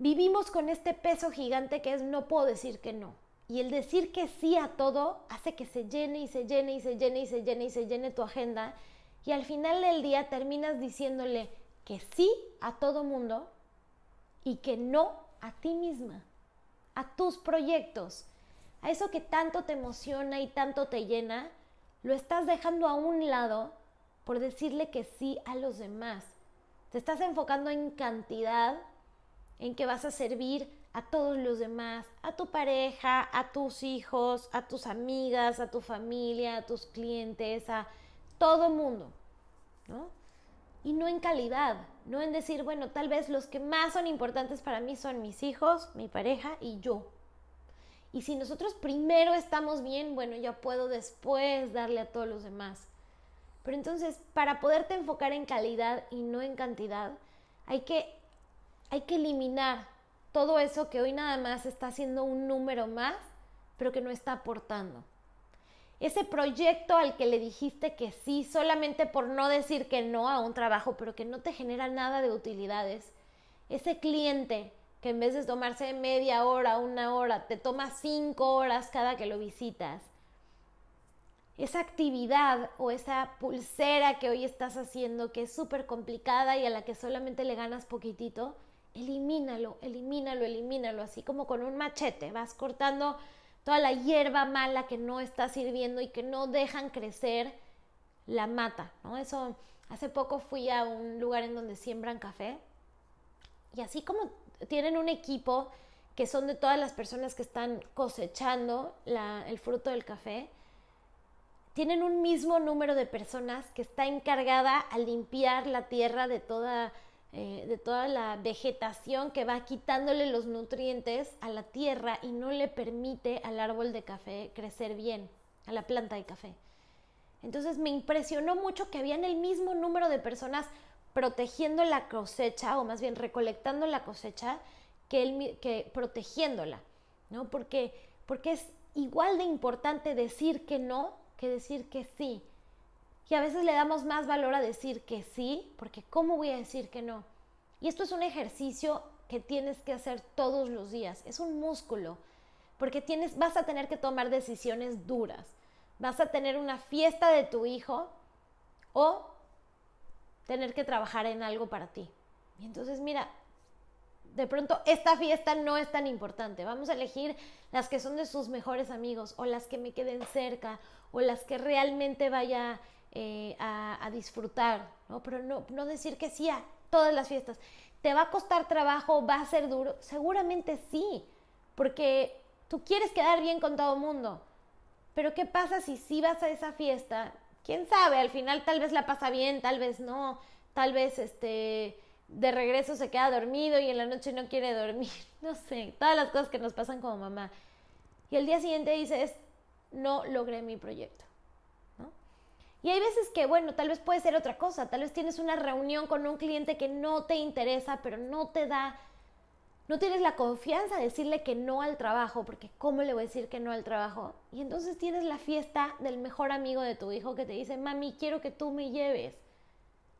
Vivimos con este peso gigante que es no puedo decir que no. Y el decir que sí a todo hace que se llene y se llene y se llene y se llene y se llene tu agenda. Y al final del día terminas diciéndole que sí a todo mundo y que no a ti misma, a tus proyectos, a eso que tanto te emociona y tanto te llena, lo estás dejando a un lado por decirle que sí a los demás. Te estás enfocando en cantidad en que vas a servir a todos los demás, a tu pareja, a tus hijos, a tus amigas, a tu familia, a tus clientes, a todo mundo, Y no en calidad, no en decir, bueno, tal vez los que más son importantes para mí son mis hijos, mi pareja y yo. Y si nosotros primero estamos bien, bueno, ya puedo después darle a todos los demás. Pero entonces, para poderte enfocar en calidad y no en cantidad, hay que hay que eliminar todo eso que hoy nada más está siendo un número más, pero que no está aportando. Ese proyecto al que le dijiste que sí solamente por no decir que no a un trabajo, pero que no te genera nada de utilidades. Ese cliente que en vez de tomarse media hora, una hora, te toma cinco horas cada que lo visitas. Esa actividad o esa pulsera que hoy estás haciendo, que es súper complicada y a la que solamente le ganas poquitito, elimínalo, elimínalo, elimínalo, así como con un machete, vas cortando toda la hierba mala que no está sirviendo y que no dejan crecer la mata, ¿no? Eso, hace poco fui a un lugar en donde siembran café y así como tienen un equipo que son de todas las personas que están cosechando el fruto del café, tienen un mismo número de personas que está encargada a limpiar la tierra de toda eh, de toda la vegetación que va quitándole los nutrientes a la tierra y no le permite al árbol de café crecer bien, a la planta de café. Entonces me impresionó mucho que habían el mismo número de personas protegiendo la cosecha, o más bien recolectando la cosecha, que, que protegiéndola, ¿no? Porque, porque es igual de importante decir que no que decir que sí. Y a veces le damos más valor a decir que sí, porque ¿cómo voy a decir que no? Y esto es un ejercicio que tienes que hacer todos los días, es un músculo, porque tienes, vas a tener que tomar decisiones duras. Vas a tener una fiesta de tu hijo o tener que trabajar en algo para ti. Y entonces, mira, de pronto esta fiesta no es tan importante. Vamos a elegir las que son de sus mejores amigos o las que me queden cerca o las que realmente vaya eh, a, disfrutar, Pero no, no decir que sí a todas las fiestas. ¿Te va a costar trabajo? ¿Va a ser duro? Seguramente sí, porque tú quieres quedar bien con todo el mundo. Pero ¿qué pasa si sí vas a esa fiesta? ¿Quién sabe? Al final tal vez la pasa bien, tal vez no, tal vez este de regreso se queda dormido y en la noche no quiere dormir, no sé, todas las cosas que nos pasan como mamá. Y el día siguiente dices, no logré mi proyecto. Y hay veces que, bueno, tal vez puede ser otra cosa, tal vez tienes una reunión con un cliente que no te interesa, pero no te da, no tienes la confianza de decirle que no al trabajo, porque ¿cómo le voy a decir que no al trabajo? Y entonces tienes la fiesta del mejor amigo de tu hijo que te dice, mami, quiero que tú me lleves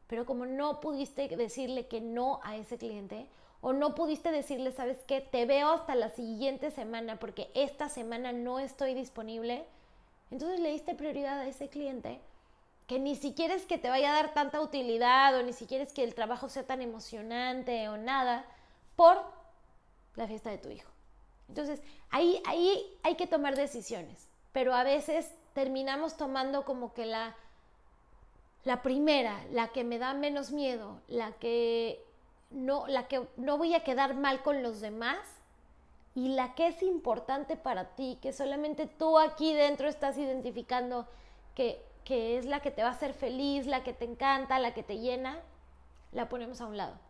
pero como no pudiste decirle que no a ese cliente o no pudiste decirle, sabes qué, te veo hasta la siguiente semana porque esta semana no estoy disponible, entonces le diste prioridad a ese cliente que ni siquiera es que te vaya a dar tanta utilidad o ni siquiera es que el trabajo sea tan emocionante o nada por la fiesta de tu hijo. Entonces, ahí, ahí hay que tomar decisiones, pero a veces terminamos tomando como que la la primera, la que me da menos miedo, la que no, la que no voy a quedar mal con los demás y la que es importante para ti, que solamente tú aquí dentro estás identificando que, que es la que te va a hacer feliz, la que te encanta, la que te llena, la ponemos a un lado.